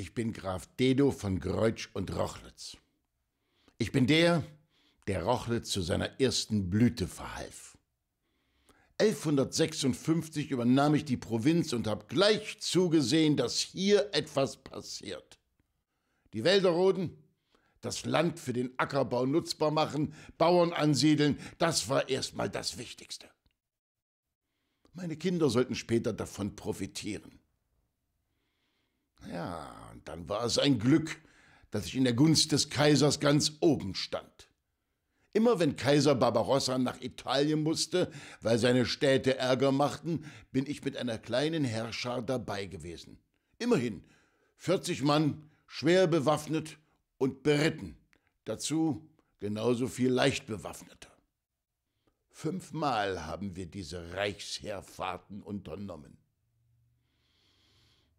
Ich bin Graf Dedo von Greutsch und Rochlitz. Ich bin der, der Rochlitz zu seiner ersten Blüte verhalf. 1156 übernahm ich die Provinz und habe gleich zugesehen, dass hier etwas passiert. Die Wälder roden, das Land für den Ackerbau nutzbar machen, Bauern ansiedeln, das war erstmal das Wichtigste. Meine Kinder sollten später davon profitieren. Dann war es ein Glück, dass ich in der Gunst des Kaisers ganz oben stand. Immer wenn Kaiser Barbarossa nach Italien musste, weil seine Städte Ärger machten, bin ich mit einer kleinen Herrschar dabei gewesen. Immerhin 40 Mann, schwer bewaffnet und beritten. Dazu genauso viel leicht bewaffneter. Fünfmal haben wir diese Reichsheerfahrten unternommen.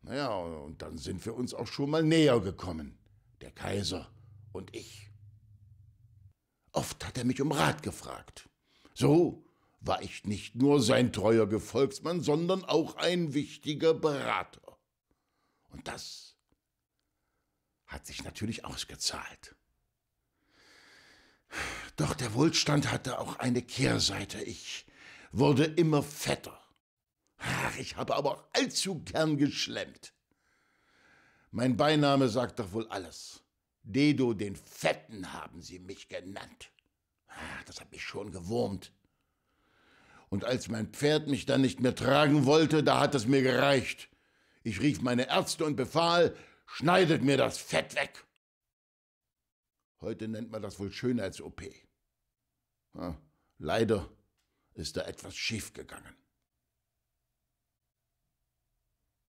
Naja, und dann sind wir uns auch schon mal näher gekommen, der Kaiser und ich. Oft hat er mich um Rat gefragt. So war ich nicht nur sein treuer Gefolgsmann, sondern auch ein wichtiger Berater. Und das hat sich natürlich ausgezahlt. Doch der Wohlstand hatte auch eine Kehrseite. Ich wurde immer fetter Ach, ich habe aber auch allzu gern geschlemmt. Mein Beiname sagt doch wohl alles. Dedo den Fetten haben sie mich genannt. Ach, das hat mich schon gewurmt. Und als mein Pferd mich dann nicht mehr tragen wollte, da hat es mir gereicht. Ich rief meine Ärzte und befahl, schneidet mir das Fett weg. Heute nennt man das wohl Schönheits-OP. Ah, leider ist da etwas schiefgegangen.